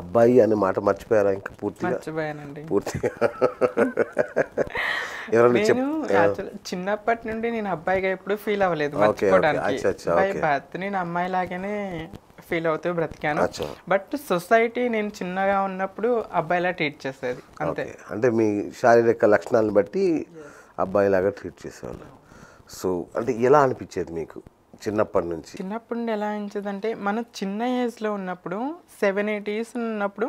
అబ్బాయి అనే మాట మర్చిపోయారా ఇంకా పూర్తిగా పూర్తిగా చిన్నప్పటి నుండి నేను అబ్బాయిగా ఎప్పుడు ఫీల్ అవ్వలేదు నేను అమ్మాయి లాగానే ఫీల్ అవుతూ బ్రతికాను బట్ సొసైటీ నేను చిన్నగా ఉన్నప్పుడు అబ్బాయిలా ట్రీట్ చేసేది అంతే అంటే మీ శారీరక లక్షణాలను బట్టి అబ్బాయిలాగా ట్రీట్ చేసేవాళ్ళు సో అంటే ఎలా అనిపించేది మీకు చిన్నప్పటి నుంచి చిన్నప్పటి నుండి ఎలా అంటే మన చిన్న ఏజ్లో ఉన్నప్పుడు సెవెన్ ఎయిట్ ఇయర్స్ ఉన్నప్పుడు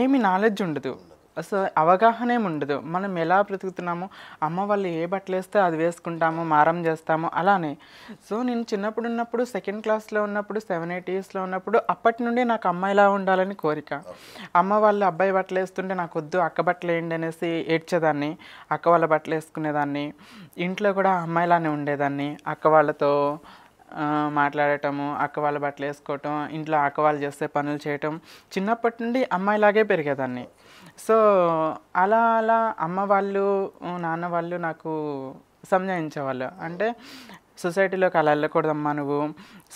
ఏమి నాలెడ్జ్ ఉండదు అసలు అవగాహన ఏమి ఉండదు మనం ఎలా బ్రతుకుతున్నామో అమ్మ వాళ్ళు ఏ బట్టలు వేస్తే అది వేసుకుంటాము మారం చేస్తాము అలానే సో నేను చిన్నప్పుడు ఉన్నప్పుడు సెకండ్ క్లాస్లో ఉన్నప్పుడు సెవెన్ ఎయిట్ ఇయర్స్లో ఉన్నప్పుడు అప్పటి నుండి నాకు అమ్మాయిలా ఉండాలని కోరిక అమ్మ వాళ్ళు అబ్బాయి బట్టలు వేస్తుంటే నాకు వద్దు అక్క బట్టలు వేయండి అనేసి ఏడ్చేదాన్ని అక్క వాళ్ళ బట్టలు వేసుకునేదాన్ని ఇంట్లో కూడా అమ్మాయిలానే ఉండేదాన్ని అక్క వాళ్ళతో మాట్లాడటము అక్క వాళ్ళ బట్టలు వేసుకోవటం ఇంట్లో అక్క వాళ్ళు చేస్తే పనులు చేయటం చిన్నప్పటి నుండి అమ్మాయిలాగే పెరిగేదాన్ని సో అలా అలా అమ్మ వాళ్ళు నాన్న వాళ్ళు నాకు సంజాయించేవాళ్ళు అంటే సొసైటీలోకి అలా వెళ్ళకూడదమ్మా నువ్వు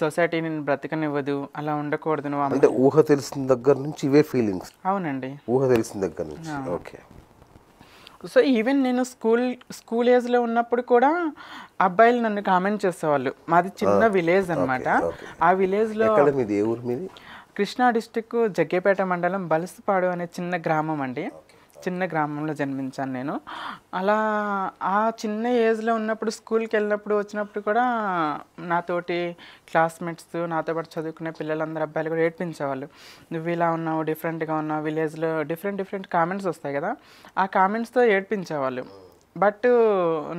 సొసైటీ నేను బ్రతకనివ్వదు అలా ఉండకూడదు నువ్వు అంటే ఊహ తెలిసిన దగ్గర నుంచి ఇవే ఫీలింగ్స్ అవునండి ఊహ తెలిసిన దగ్గర నుంచి ఓకే సో ఈవెన్ నేను స్కూల్ స్కూల్ లో ఉన్నప్పుడు కూడా అబ్బాయిలు నన్ను కామెంట్ చేసేవాళ్ళు మాది చిన్న విలేజ్ ah, అనమాట ఆ విలేజ్లో కృష్ణా డిస్టిక్ జగ్గేపేట మండలం బలసపాడు అనే చిన్న గ్రామం అండి చిన్న గ్రామంలో జన్మించాను నేను అలా ఆ చిన్న ఏజ్లో ఉన్నప్పుడు స్కూల్కి వెళ్ళినప్పుడు వచ్చినప్పుడు కూడా నాతోటి క్లాస్మేట్స్ నాతో పాటు చదువుకునే పిల్లలందరూ అబ్బాయిలు కూడా ఏడ్పించేవాళ్ళు నువ్వు ఇలా ఉన్నావు డిఫరెంట్గా ఉన్నావు విలేజ్లో డిఫరెంట్ డిఫరెంట్ కామెంట్స్ వస్తాయి కదా ఆ కామెంట్స్తో ఏడ్పించేవాళ్ళు బట్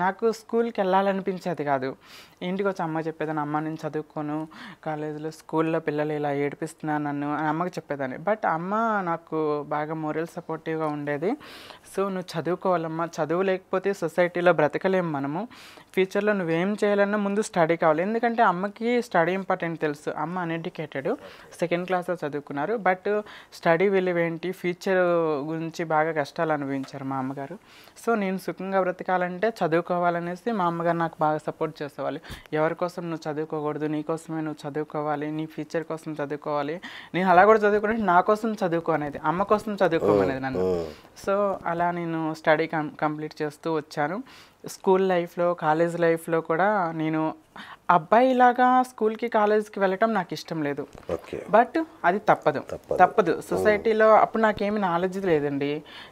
నాకు స్కూల్కి వెళ్ళాలనిపించేది కాదు ఇంటికి వచ్చి అమ్మ చెప్పేదాన్ని అమ్మ నేను చదువుకోను కాలేజీలో స్కూల్లో పిల్లలు ఇలా ఏడిపిస్తున్నారు నన్ను అని అమ్మకి చెప్పేదాన్ని బట్ అమ్మ నాకు బాగా మోరల్ సపోర్టివ్గా ఉండేది సో నువ్వు చదువుకోవాలమ్మా చదువు లేకపోతే సొసైటీలో బ్రతకలేము మనము ఫ్యూచర్లో నువ్వేం చేయాలన్నా ముందు స్టడీ కావాలి ఎందుకంటే అమ్మకి స్టడీ ఇంపార్టెంట్ తెలుసు అమ్మ అన్ఎడ్యుకేటెడ్ సెకండ్ క్లాస్లో చదువుకున్నారు బట్ స్టడీ విలువ ఏంటి ఫ్యూచర్ గురించి బాగా కష్టాలు అనుభవించారు మా అమ్మగారు సో నేను సుఖంగా బ్రతకాలంటే చదువుకోవాలనేసి మా అమ్మగారు నాకు బాగా సపోర్ట్ చేసేవాళ్ళు ఎవరి కోసం నువ్వు చదువుకోకూడదు నీ కోసమే నువ్వు చదువుకోవాలి నీ ఫ్యూచర్ కోసం చదువుకోవాలి నేను అలా కూడా చదువుకుంటే నా కోసం చదువుకో అనేది అమ్మ కోసం చదువుకోమనేది నన్ను సో అలా నేను స్టడీ కంప్లీట్ చేస్తూ వచ్చాను స్కూల్ లైఫ్లో కాలేజ్ లైఫ్లో కూడా నేను అబ్బాయి ఇలాగా స్కూల్కి కాలేజ్కి వెళ్ళటం నాకు ఇష్టం లేదు బట్ అది తప్పదు తప్పదు సొసైటీలో అప్పుడు నాకేమి నాలెడ్జ్ లేదండి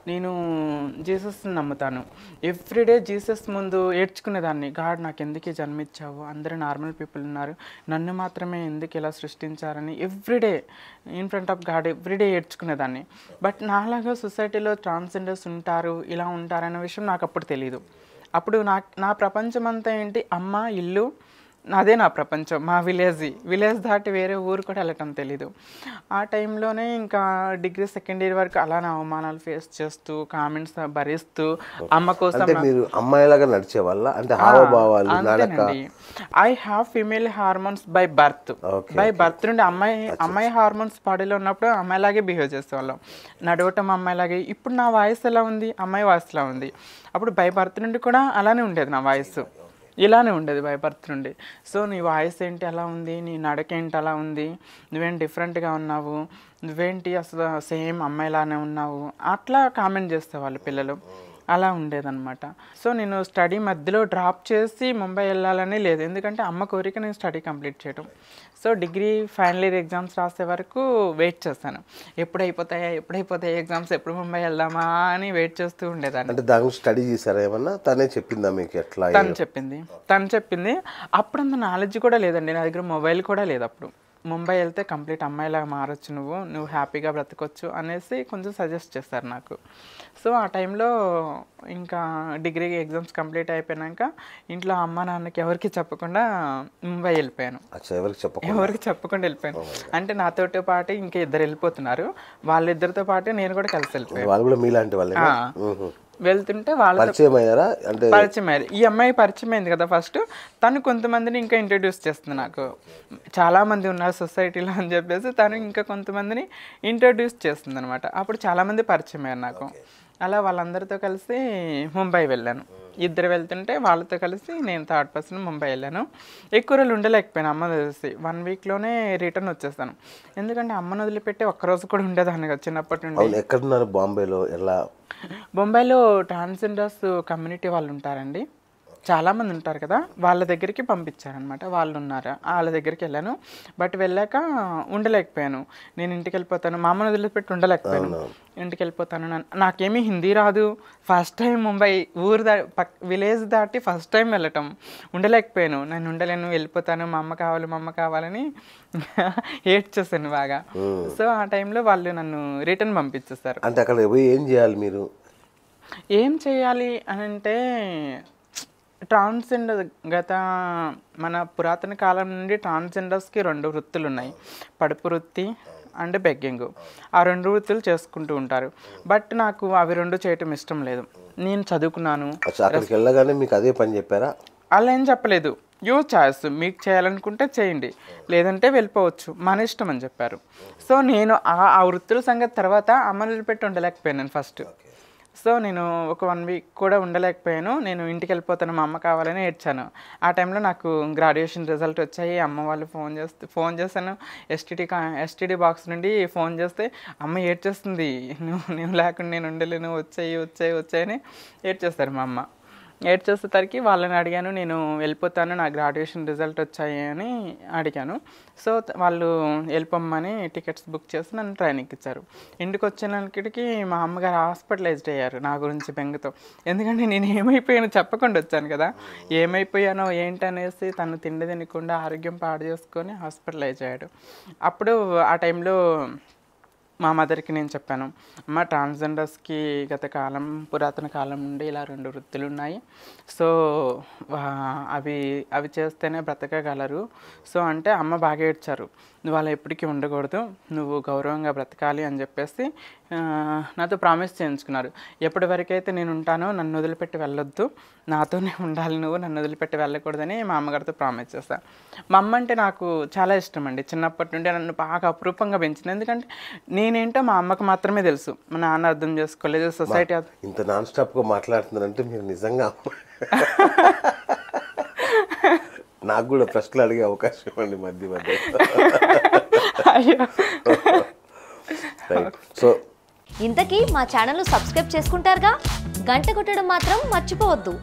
నేను జీసస్ని నమ్ముతాను ఎవ్రీడే జీసస్ ముందు ఏడ్చుకునేదాన్ని గాడ్ నాకు ఎందుకు జన్మించావు అందరూ నార్మల్ పీపుల్ ఉన్నారు నన్ను మాత్రమే ఎందుకు ఇలా సృష్టించారని everyday in front of God everyday ఏడ్చుకునేదాన్ని బట్ నాలాగా సొసైటీలో ట్రాన్స్జెండర్స్ ఉంటారు ఇలా ఉంటారనే విషయం నాకు అప్పుడు తెలియదు అప్పుడు నా నా ప్రపంచం అంతా ఏంటి అమ్మ ఇల్లు అదే నా ప్రపంచం మా విలేజ్ విలేజ్ దాటి వేరే ఊరు కూడా వెళ్ళటం తెలీదు ఆ టైంలోనే ఇంకా డిగ్రీ సెకండ్ ఇయర్ వరకు అలానే అవమానాలు ఫేస్ చేస్తూ కామెంట్స్ భరిస్తూ అమ్మ కోసం అమ్మాయిలాగా నడిచే వల్ల అంటే I have female hormones by birth by birth నుండి అమ్మాయి అమ్మాయి హార్మోన్స్ బాడీలో ఉన్నప్పుడు అమ్మాయిలాగే బిహేవ్ చేసేవాళ్ళం నడవటం అమ్మాయిలాగే ఇప్పుడు నా వాయిస్ ఎలా ఉంది అమ్మాయి వాయిస్ ఎలా ఉంది అప్పుడు బై బర్త్ నుండి కూడా అలానే ఉండేది నా వాయిస్ ఇలానే ఉండేది బై నుండి సో నీ వాయిస్ ఏంటి అలా ఉంది నీ నడక ఏంటి అలా ఉంది నువ్వేం డిఫరెంట్గా ఉన్నావు నువ్వేంటి అసలు సేమ్ అమ్మాయిలానే ఉన్నావు అట్లా కామెంట్ వాళ్ళు పిల్లలు అలా ఉండేదన్నమాట సో నేను స్టడీ మధ్యలో డ్రాప్ చేసి ముంబై వెళ్ళాలని లేదు ఎందుకంటే అమ్మ కోరిక నేను స్టడీ కంప్లీట్ చేయడం so degree final year exams రాసే వరకు వెయిట్ చేస్తాను ఎప్పుడైపోతాయా ఎప్పుడైపోతాయి ఎగ్జామ్స్ ఎప్పుడు ముంబై వెళ్దామా అని వెయిట్ చేస్తూ ఉండేదాన్ని అంటే దాని స్టడీ చేశారా ఏమన్నా తనే చెప్పిందా మీకు ఎట్లా తను చెప్పింది తను చెప్పింది అప్పుడు అంత నాలెడ్జ్ కూడా లేదండి నా దగ్గర మొబైల్ కూడా లేదు అప్పుడు ముంబై వెళ్తే కంప్లీట్ అమ్మాయిలాగా మారచ్చు నువ్వు నువ్వు హ్యాపీగా బ్రతకొచ్చు అనేసి కొంచెం సజెస్ట్ చేశారు నాకు సో ఆ టైంలో ఇంకా డిగ్రీ ఎగ్జామ్స్ కంప్లీట్ అయిపోయాక ఇంట్లో అమ్మ నాన్నకి ఎవరికి చెప్పకుండా ముంబై వెళ్ళిపోయాను ఎవరికి చెప్పకుండా వెళ్ళిపోయాను oh అంటే నాతో పాటు ఇంకా ఇద్దరు వెళ్ళిపోతున్నారు వాళ్ళిద్దరితో పాటు నేను కూడా కలిసి వెళ్ళిపోయాను వాళ్ళు వెళ్తుంటే వాళ్ళ పరిచయం అంటే పరిచయం అయ్యారు ఈ అమ్మాయి పరిచయం అయింది కదా ఫస్ట్ తను కొంతమందిని ఇంకా ఇంట్రడ్యూస్ చేస్తుంది నాకు చాలామంది ఉన్నారు సొసైటీలో అని చెప్పేసి తను ఇంకా కొంతమందిని ఇంట్రడ్యూస్ చేస్తుంది అనమాట అప్పుడు చాలామంది పరిచయం అయ్యారు నాకు అలా వాళ్ళందరితో కలిసి ముంబై వెళ్ళాను ఇద్దరు వెళ్తుంటే వాళ్ళతో కలిసి నేను థర్డ్ పర్సన్ ముంబై వెళ్ళాను ఎక్కువ రోజులు ఉండలేకపోయాను అమ్మ తెలిసి వన్ వీక్లోనే రిటర్న్ వచ్చేస్తాను ఎందుకంటే అమ్మను వదిలిపెట్టి ఒక్కరోజు కూడా ఉండేదాన్ని కదా చిన్నప్పటి నుండి ఎక్కడున్నారు బాంబేలో ఎలా బొంబాయిలో ట్రాన్స్జెండర్స్ కమ్యూనిటీ వాళ్ళు ఉంటారండి చాలామంది ఉంటారు కదా వాళ్ళ దగ్గరికి పంపించారనమాట వాళ్ళు ఉన్నారు వాళ్ళ దగ్గరికి వెళ్ళాను బట్ వెళ్ళాక ఉండలేకపోయాను నేను ఇంటికి వెళ్ళిపోతాను మా అమ్మను వదిలిపెట్టి ఉండలేకపోయాను ఇంటికి వెళ్ళిపోతాను నాకేమీ హిందీ రాదు ఫస్ట్ టైం ముంబై ఊరు దా విలేజ్ దాటి ఫస్ట్ టైం వెళ్ళటం ఉండలేకపోయాను నేను ఉండలేను వెళ్ళిపోతాను మా అమ్మ కావాలి మా అమ్మ కావాలని ఏడ్చేసాను బాగా సో ఆ టైంలో వాళ్ళు నన్ను రిటర్న్ పంపించేస్తారు అంటే అక్కడ ఏం చేయాలి మీరు ఏం చేయాలి అని అంటే ట్రాన్స్జెండర్ గత మన పురాతన కాలం నుండి ట్రాన్స్జెండర్స్కి రెండు వృత్తులు ఉన్నాయి పడుపు వృత్తి అండ్ బెగ్గింగ్ ఆ రెండు వృత్తులు చేసుకుంటూ ఉంటారు బట్ నాకు అవి రెండు చేయటం ఇష్టం లేదు నేను చదువుకున్నాను మీకు అదే పని చెప్పారా అలా ఏం చెప్పలేదు యూ చాయిస్ మీకు చేయాలనుకుంటే చేయండి లేదంటే వెళ్ళిపోవచ్చు మన ఇష్టం అని చెప్పారు సో నేను ఆ వృత్తుల సంగతి తర్వాత అమలు పెట్టి ఉండలేకపోయాను ఫస్ట్ సో నేను ఒక వన్ వీక్ కూడా ఉండలేకపోయాను నేను ఇంటికి వెళ్ళిపోతాను మా అమ్మ కావాలని ఏడ్చాను ఆ టైంలో నాకు గ్రాడ్యుయేషన్ రిజల్ట్ వచ్చాయి అమ్మ వాళ్ళు ఫోన్ చేస్తే ఫోన్ చేశాను ఎస్టీడీ ఎస్టీడీ బాక్స్ నుండి ఫోన్ చేస్తే అమ్మ ఏడ్చేస్తుంది నువ్వు నువ్వు లేకుండా నేను ఉండలేను వచ్చాయి వచ్చాయి వచ్చాయని ఏడ్చేస్తారు మా అమ్మ ఏడ్చేసేసరికి వాళ్ళని అడిగాను నేను వెళ్ళిపోతాను నా గ్రాడ్యుయేషన్ రిజల్ట్ వచ్చాయి అని అడిగాను సో వాళ్ళు వెళ్ళిపోమ్మని టికెట్స్ బుక్ చేసి నన్ను ట్రైన్ ఎక్కించారు ఇంటికి వచ్చినకి మా అమ్మగారు హాస్పిటలైజ్డ్ అయ్యారు నా గురించి బెంగతో ఎందుకంటే నేను ఏమైపోయానో చెప్పకుండా వచ్చాను కదా ఏమైపోయానో ఏంటనేసి తను తిండి తినకుండా ఆరోగ్యం పాడు చేసుకొని హాస్పిటలైజ్ అయ్యాడు అప్పుడు ఆ టైంలో మా మదర్కి నేను చెప్పాను అమ్మ ట్రాన్స్జెండర్స్కి గత కాలం పురాతన కాలం నుండి ఇలా రెండు వృత్తులు ఉన్నాయి సో అవి అవి చేస్తేనే బ్రతకగలరు సో అంటే అమ్మ బాగా ఏడ్చారు నువ్వు అలా ఎప్పటికీ ఉండకూడదు నువ్వు గౌరవంగా బ్రతకాలి అని చెప్పేసి నాతో ప్రామిస్ చేయించుకున్నారు ఎప్పటి వరకైతే నేను ఉంటానో నన్ను వదిలిపెట్టి వెళ్ళొద్దు నాతోనే ఉండాలి నువ్వు నన్ను వదిలిపెట్టి వెళ్ళకూడదని మా అమ్మగారితో ప్రామిస్ చేస్తాను మా అమ్మ అంటే నాకు చాలా ఇష్టం అండి చిన్నప్పటి నుండి నన్ను బాగా అపరూపంగా పెంచింది ఎందుకంటే నేనేంటో మా అమ్మకు మాత్రమే తెలుసు మా నాన్న అర్థం చేసుకోలేదు సొసైటీ ఇంత నాన్ స్టాప్గా మాట్లాడుతున్నారంటే మీరు నిజంగా నాకు కూడా ప్రశ్నలు అడిగే అవకాశం ఇవ్వండి మధ్య మధ్య సో ఇంతకీ మా ఛానల్ సబ్స్క్రైబ్ చేసుకుంటారుగా గంట కొట్టడం మాత్రం మర్చిపోవద్దు